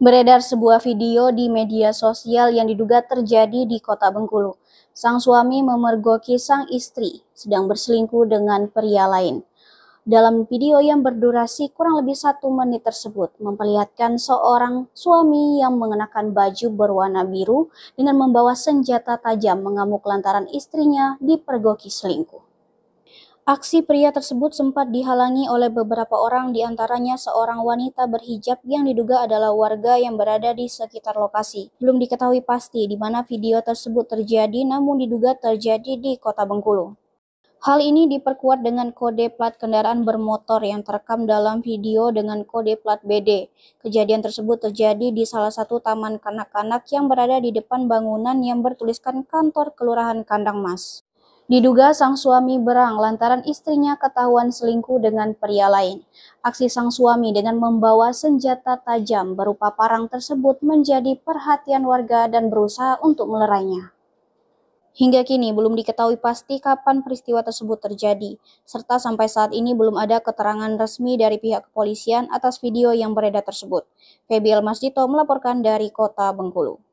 Beredar sebuah video di media sosial yang diduga terjadi di kota Bengkulu. Sang suami memergoki sang istri sedang berselingkuh dengan pria lain. Dalam video yang berdurasi kurang lebih satu menit tersebut, memperlihatkan seorang suami yang mengenakan baju berwarna biru dengan membawa senjata tajam mengamuk lantaran istrinya dipergoki selingkuh. Aksi pria tersebut sempat dihalangi oleh beberapa orang di antaranya seorang wanita berhijab yang diduga adalah warga yang berada di sekitar lokasi. Belum diketahui pasti di mana video tersebut terjadi namun diduga terjadi di kota Bengkulu. Hal ini diperkuat dengan kode plat kendaraan bermotor yang terekam dalam video dengan kode plat BD. Kejadian tersebut terjadi di salah satu taman kanak-kanak yang berada di depan bangunan yang bertuliskan kantor Kelurahan Kandang Mas. Diduga sang suami berang lantaran istrinya ketahuan selingkuh dengan pria lain. Aksi sang suami dengan membawa senjata tajam berupa parang tersebut menjadi perhatian warga dan berusaha untuk melerainya. Hingga kini belum diketahui pasti kapan peristiwa tersebut terjadi, serta sampai saat ini belum ada keterangan resmi dari pihak kepolisian atas video yang beredar tersebut. Febiel Masjito melaporkan dari kota Bengkulu.